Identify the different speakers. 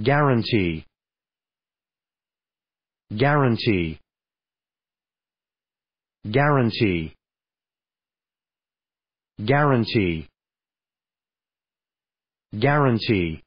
Speaker 1: guarantee guarantee guarantee guarantee guarantee